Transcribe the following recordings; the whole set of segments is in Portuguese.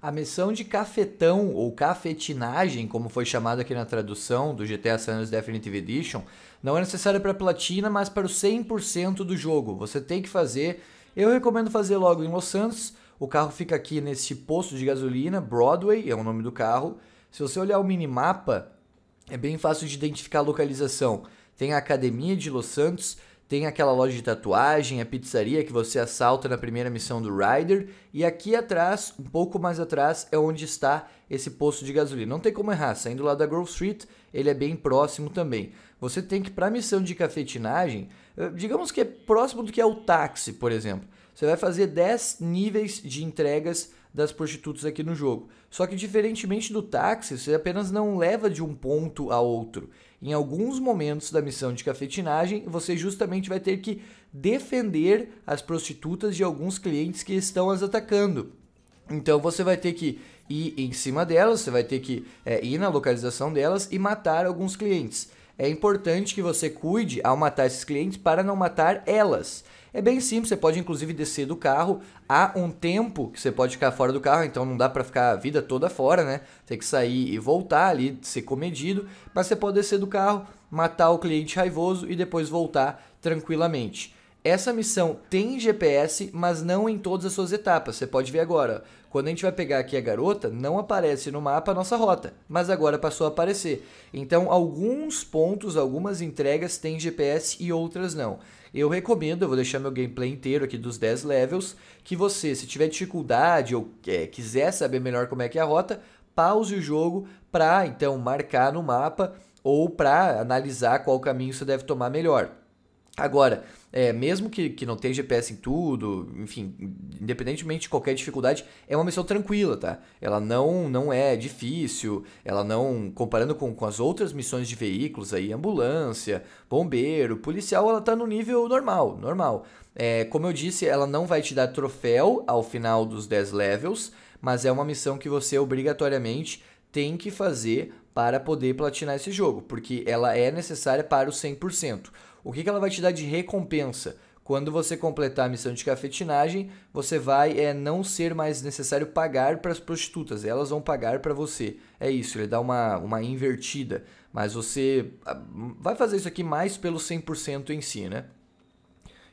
A missão de cafetão ou cafetinagem, como foi chamado aqui na tradução do GTA San Andreas Definitive Edition, não é necessária para a platina, mas para o 100% do jogo. Você tem que fazer. Eu recomendo fazer logo em Los Santos. O carro fica aqui nesse posto de gasolina, Broadway é o nome do carro. Se você olhar o minimapa, é bem fácil de identificar a localização. Tem a Academia de Los Santos, tem aquela loja de tatuagem, a pizzaria que você assalta na primeira missão do Rider. E aqui atrás, um pouco mais atrás, é onde está esse posto de gasolina. Não tem como errar, saindo lá da Grove Street, ele é bem próximo também. Você tem que, para a missão de cafetinagem, eh, digamos que é próximo do que é o táxi, por exemplo. Você vai fazer 10 níveis de entregas das prostitutas aqui no jogo. Só que diferentemente do táxi, você apenas não leva de um ponto a outro. Em alguns momentos da missão de cafetinagem, você justamente vai ter que defender as prostitutas de alguns clientes que estão as atacando. Então você vai ter que ir em cima delas, você vai ter que é, ir na localização delas e matar alguns clientes. É importante que você cuide ao matar esses clientes para não matar elas. É bem simples, você pode inclusive descer do carro. Há um tempo que você pode ficar fora do carro, então não dá para ficar a vida toda fora, né? Tem que sair e voltar ali, ser comedido. Mas você pode descer do carro, matar o cliente raivoso e depois voltar tranquilamente. Essa missão tem GPS, mas não em todas as suas etapas. Você pode ver agora. Quando a gente vai pegar aqui a garota, não aparece no mapa a nossa rota, mas agora passou a aparecer. Então, alguns pontos, algumas entregas têm GPS e outras não eu recomendo, eu vou deixar meu gameplay inteiro aqui dos 10 levels, que você, se tiver dificuldade ou é, quiser saber melhor como é que é a rota, pause o jogo para então marcar no mapa ou para analisar qual caminho você deve tomar melhor. Agora, é, mesmo que, que não tenha GPS em tudo, enfim, independentemente de qualquer dificuldade, é uma missão tranquila, tá? Ela não, não é difícil, ela não, comparando com, com as outras missões de veículos aí, ambulância, bombeiro, policial, ela tá no nível normal, normal. É, como eu disse, ela não vai te dar troféu ao final dos 10 levels, mas é uma missão que você obrigatoriamente tem que fazer para poder platinar esse jogo, porque ela é necessária para o 100%. O que, que ela vai te dar de recompensa? Quando você completar a missão de cafetinagem, você vai é, não ser mais necessário pagar para as prostitutas, elas vão pagar para você. É isso, ele dá uma, uma invertida, mas você ah, vai fazer isso aqui mais pelo 100% em si, né?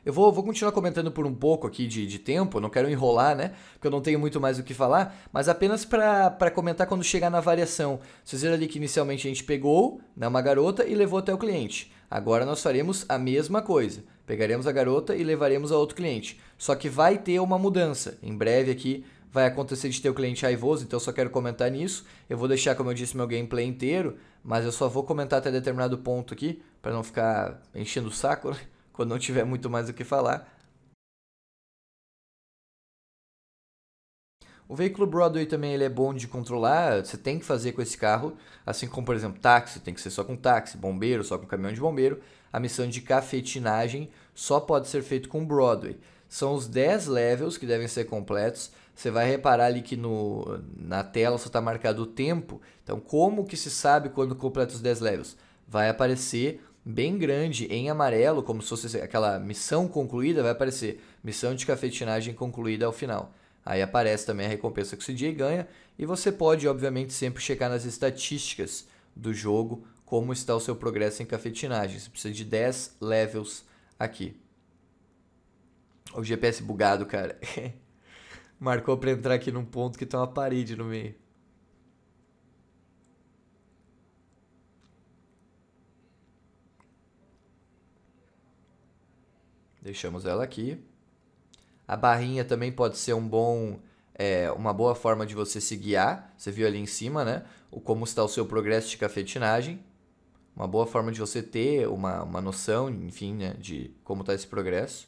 Eu vou, vou continuar comentando por um pouco aqui de, de tempo, não quero enrolar, né? Porque eu não tenho muito mais o que falar, mas apenas para comentar quando chegar na variação. Vocês viram ali que inicialmente a gente pegou né, uma garota e levou até o cliente. Agora nós faremos a mesma coisa. Pegaremos a garota e levaremos a outro cliente. Só que vai ter uma mudança. Em breve aqui vai acontecer de ter o cliente raivoso, então eu só quero comentar nisso. Eu vou deixar, como eu disse, meu gameplay inteiro, mas eu só vou comentar até determinado ponto aqui, para não ficar enchendo o saco, né? quando não tiver muito mais o que falar. O veículo Broadway também ele é bom de controlar, você tem que fazer com esse carro, assim como, por exemplo, táxi, tem que ser só com táxi, bombeiro, só com caminhão de bombeiro. A missão de cafetinagem só pode ser feito com Broadway. São os 10 levels que devem ser completos. Você vai reparar ali que no, na tela só está marcado o tempo. Então, como que se sabe quando completa os 10 levels? Vai aparecer bem grande em amarelo, como se fosse aquela missão concluída, vai aparecer missão de cafetinagem concluída ao final. Aí aparece também a recompensa que o CJ ganha e você pode, obviamente, sempre checar nas estatísticas do jogo como está o seu progresso em cafetinagem. Você precisa de 10 levels aqui. O GPS bugado, cara. Marcou para entrar aqui num ponto que tem uma parede no meio. Deixamos ela aqui. A barrinha também pode ser um bom, é, uma boa forma de você se guiar. Você viu ali em cima, né? O, como está o seu progresso de cafetinagem. Uma boa forma de você ter uma, uma noção, enfim, né? De como está esse progresso.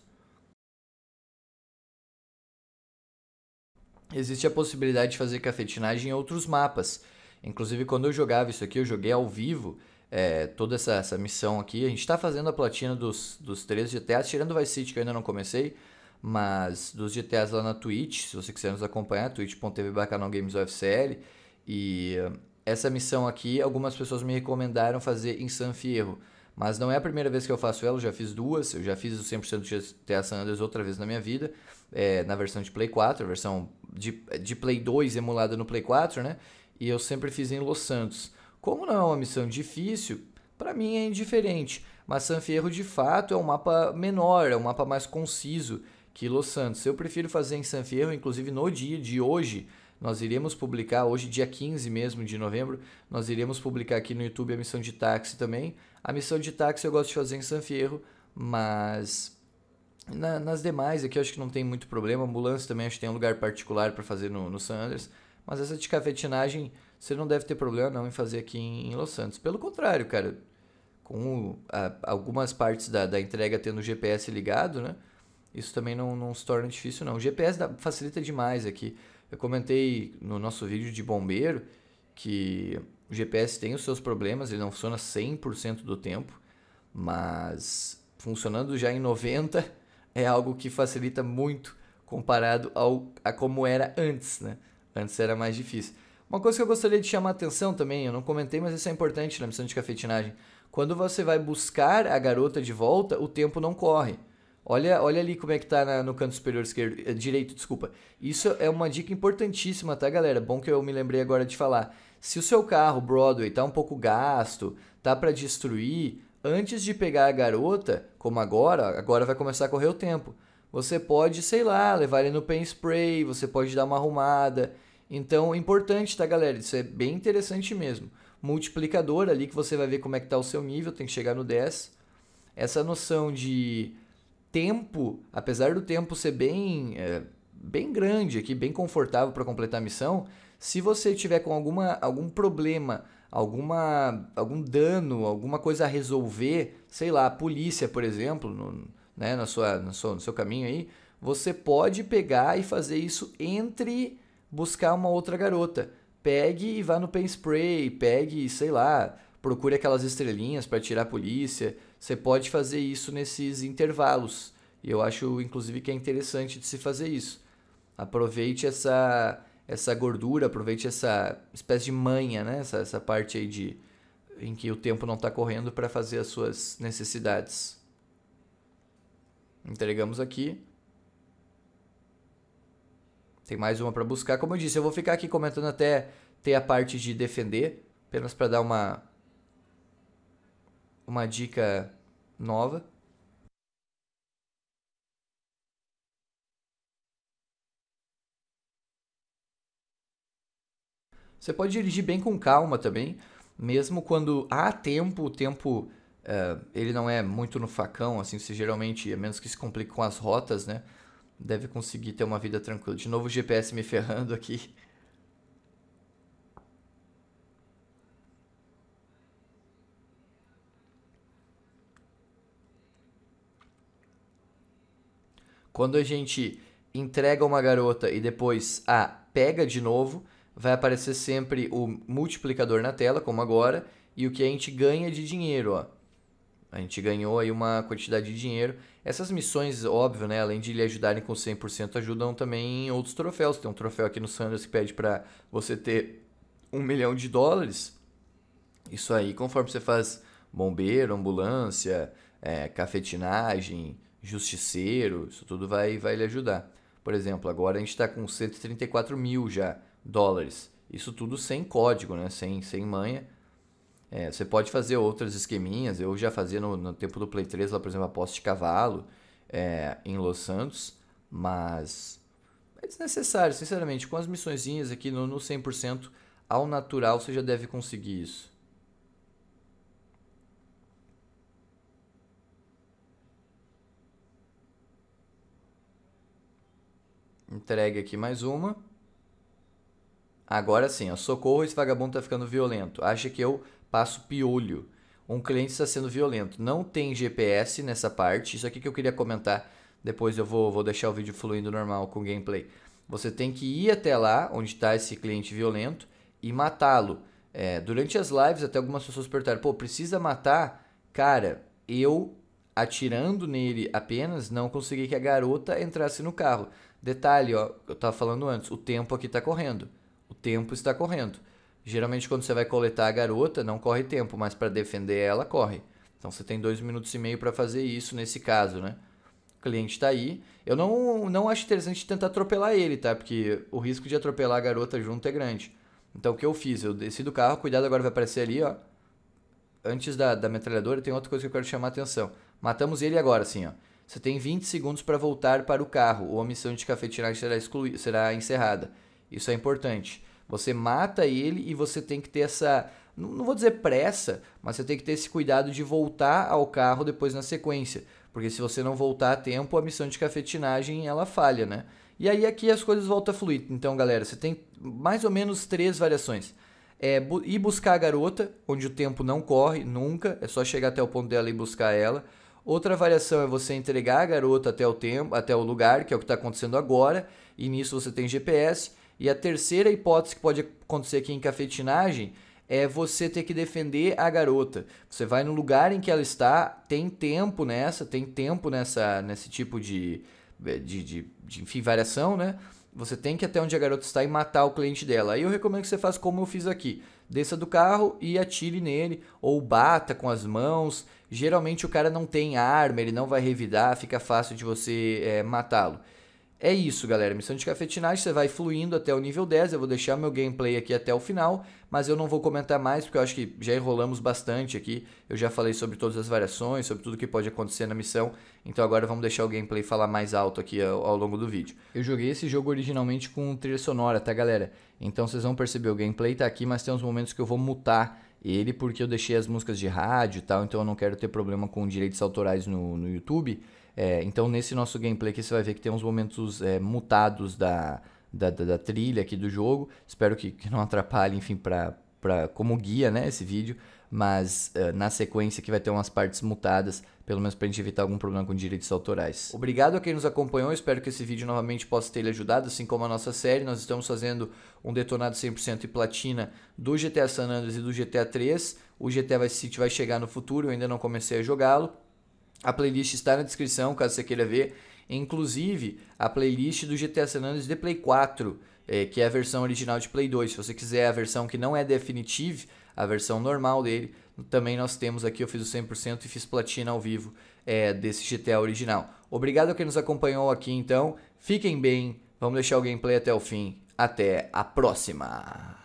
Existe a possibilidade de fazer cafetinagem em outros mapas. Inclusive, quando eu jogava isso aqui, eu joguei ao vivo é, toda essa, essa missão aqui. A gente está fazendo a platina dos, dos três GTAs, tirando o Vice City que eu ainda não comecei, mas dos GTAs lá na Twitch, se você quiser nos acompanhar, twitch.tv UFCL. E eh, essa missão aqui, algumas pessoas me recomendaram fazer em San Fierro. Mas não é a primeira vez que eu faço ela, eu já fiz duas, eu já fiz o 100% de GTA San Andreas outra vez na minha vida, é, na versão de Play 4, a versão de, de Play 2 emulada no Play 4, né? E eu sempre fiz em Los Santos. Como não é uma missão difícil, para mim é indiferente, mas San Fierro de fato é um mapa menor, é um mapa mais conciso que Los Santos. Eu prefiro fazer em San Fierro, inclusive no dia de hoje, nós iremos publicar, hoje dia 15 mesmo de novembro, nós iremos publicar aqui no YouTube a missão de táxi também. A missão de táxi eu gosto de fazer em San Fierro, mas na, nas demais aqui eu acho que não tem muito problema. Ambulância também acho que tem um lugar particular para fazer no, no Sanders. Mas essa de cafetinagem você não deve ter problema não em fazer aqui em, Los Santos. Pelo contrário, cara, com o, a, algumas partes da, da entrega tendo o GPS ligado, né? Isso também não, não se torna difícil, não. O GPS dá, facilita demais aqui. Eu comentei no nosso vídeo de bombeiro que o GPS tem os seus problemas, ele não funciona 100% do tempo, mas funcionando já em 90% é algo que facilita muito comparado ao, a como era antes, né? Antes era mais difícil. Uma coisa que eu gostaria de chamar a atenção também, eu não comentei, mas isso é importante na missão de cafetinagem. Quando você vai buscar a garota de volta, o tempo não corre. Olha, olha ali como é que tá na, no canto superior esquerdo, eh, direito, desculpa. Isso é uma dica importantíssima, tá, galera? Bom que eu me lembrei agora de falar. Se o seu carro Broadway tá um pouco gasto, tá para destruir, antes de pegar a garota, como agora, agora vai começar a correr o tempo. Você pode, sei lá, levar ele no pain spray, você pode dar uma arrumada, então é importante, tá, galera? Isso é bem interessante mesmo. Multiplicador ali que você vai ver como é que tá o seu nível, tem que chegar no 10. Essa noção de tempo, apesar do tempo ser bem, é, bem grande aqui, bem confortável para completar a missão, se você tiver com alguma, algum problema, alguma, algum dano, alguma coisa a resolver, sei lá, a polícia, por exemplo, no, né, na sua, no, seu, no seu caminho aí, você pode pegar e fazer isso entre buscar uma outra garota. Pegue e vá no pen spray, pegue, sei lá, procure aquelas estrelinhas para tirar a polícia. Você pode fazer isso nesses intervalos. E eu acho, inclusive, que é interessante de se fazer isso. Aproveite essa, essa gordura, aproveite essa espécie de manha, né? Essa, essa parte aí de em que o tempo não está correndo para fazer as suas necessidades. Entregamos aqui. Tem mais uma para buscar. Como eu disse, eu vou ficar aqui comentando até ter a parte de defender, apenas para dar uma uma dica nova. Você pode dirigir bem com calma também, mesmo quando há tempo, o tempo uh, ele não é muito no facão, assim, você geralmente, a menos que se complique com as rotas, né? deve conseguir ter uma vida tranquila. De novo o GPS me ferrando aqui. Quando a gente entrega uma garota e depois a pega de novo, vai aparecer sempre o multiplicador na tela, como agora, e o que a gente ganha de dinheiro, ó. A gente ganhou aí uma quantidade de dinheiro. Essas missões, óbvio, né? Além de lhe ajudarem com 100%, ajudam também em outros troféus. Tem um troféu aqui no Sanders que pede para você ter um milhão de dólares. Isso aí, conforme você faz bombeiro, ambulância, é, cafetinagem, justiceiro, isso tudo vai, vai lhe ajudar. Por exemplo, agora a gente está com 134 mil já dólares. Isso tudo sem código, né? Sem, sem manha. É, você pode fazer outras esqueminhas. Eu já fazia no, no, tempo do Play 3, lá, por exemplo, a posse de cavalo é, em Los Santos, mas é desnecessário, sinceramente. Com as missõezinhas aqui no, no 100%, ao natural você já deve conseguir isso. Entregue aqui mais uma. Agora sim, ó, socorro, esse vagabundo tá ficando violento. Acha que eu passo piolho. Um cliente está sendo violento. Não tem GPS nessa parte. Isso aqui que eu queria comentar. Depois eu vou, vou deixar o vídeo fluindo normal com gameplay. Você tem que ir até lá onde está esse cliente violento e matá-lo. É, durante as lives, até algumas pessoas perguntaram: pô, precisa matar? Cara, eu atirando nele apenas, não consegui que a garota entrasse no carro. Detalhe, ó, eu estava falando antes: o tempo aqui está correndo. O tempo está correndo. Geralmente, quando você vai coletar a garota, não corre tempo, mas para defender ela, corre. Então, você tem dois minutos e meio para fazer isso nesse caso, né? O cliente está aí. Eu não, não acho interessante tentar atropelar ele, tá? Porque o risco de atropelar a garota junto é grande. Então, o que eu fiz? Eu desci do carro, cuidado, agora vai aparecer ali, ó. Antes da, da metralhadora, tem outra coisa que eu quero chamar a atenção. Matamos ele agora, assim, ó. Você tem 20 segundos para voltar para o carro ou a missão de cafetinagem será, será encerrada. Isso é importante. Você mata ele e você tem que ter essa. Não vou dizer pressa, mas você tem que ter esse cuidado de voltar ao carro depois na sequência. Porque se você não voltar a tempo, a missão de cafetinagem ela falha, né? E aí aqui as coisas voltam a fluir. Então, galera, você tem mais ou menos três variações. É bu ir buscar a garota, onde o tempo não corre nunca, é só chegar até o ponto dela e buscar ela. Outra variação é você entregar a garota até o tempo, até o lugar, que é o que está acontecendo agora, e nisso você tem GPS. E a terceira hipótese que pode acontecer aqui em cafetinagem é você ter que defender a garota. Você vai no lugar em que ela está, tem tempo nessa, tem tempo nessa nesse tipo de, é, de, de, de enfim, variação, né? Você tem que ir até onde a garota está e matar o cliente dela. Aí eu recomendo que você faça como eu fiz aqui. Desça do carro e atire nele, ou bata com as mãos. Geralmente o cara não tem arma, ele não vai revidar, fica fácil de você é, matá-lo. É isso, galera. Missão de cafetinagem, você vai fluindo até o nível 10. Eu vou deixar meu gameplay aqui até o final, mas eu não vou comentar mais porque eu acho que já enrolamos bastante aqui. Eu já falei sobre todas as variações, sobre tudo que pode acontecer na missão. Então agora vamos deixar o gameplay falar mais alto aqui ao, ao longo do vídeo. Eu joguei esse jogo originalmente com trilha sonora, tá, galera? Então vocês vão perceber o gameplay tá aqui, mas tem uns momentos que eu vou mutar ele porque eu deixei as músicas de rádio e tal, então eu não quero ter problema com direitos autorais no, no YouTube. É, então nesse nosso gameplay aqui você vai ver que tem uns momentos é, mutados da, da, da, da, trilha aqui do jogo. Espero que, que não atrapalhe, enfim, pra, pra, como guia né, esse vídeo mas uh, na sequência que vai ter umas partes mutadas, pelo menos para gente evitar algum problema com direitos autorais. Obrigado a quem nos acompanhou, espero que esse vídeo novamente possa ter lhe ajudado, assim como a nossa série, nós estamos fazendo um detonado 100% e platina do GTA San Andreas e do GTA 3, o GTA Vice City vai chegar no futuro, eu ainda não comecei a jogá-lo, a playlist está na descrição, caso você queira ver, inclusive a playlist do GTA San Andreas de Play 4, é, eh, que é a versão original de Play 2, se você quiser a versão que não é definitiva, a versão normal dele. Também nós temos aqui, eu fiz o 100% e fiz platina ao vivo é, desse GTA original. Obrigado a quem nos acompanhou aqui então, fiquem bem, vamos deixar o gameplay até o fim. Até a próxima!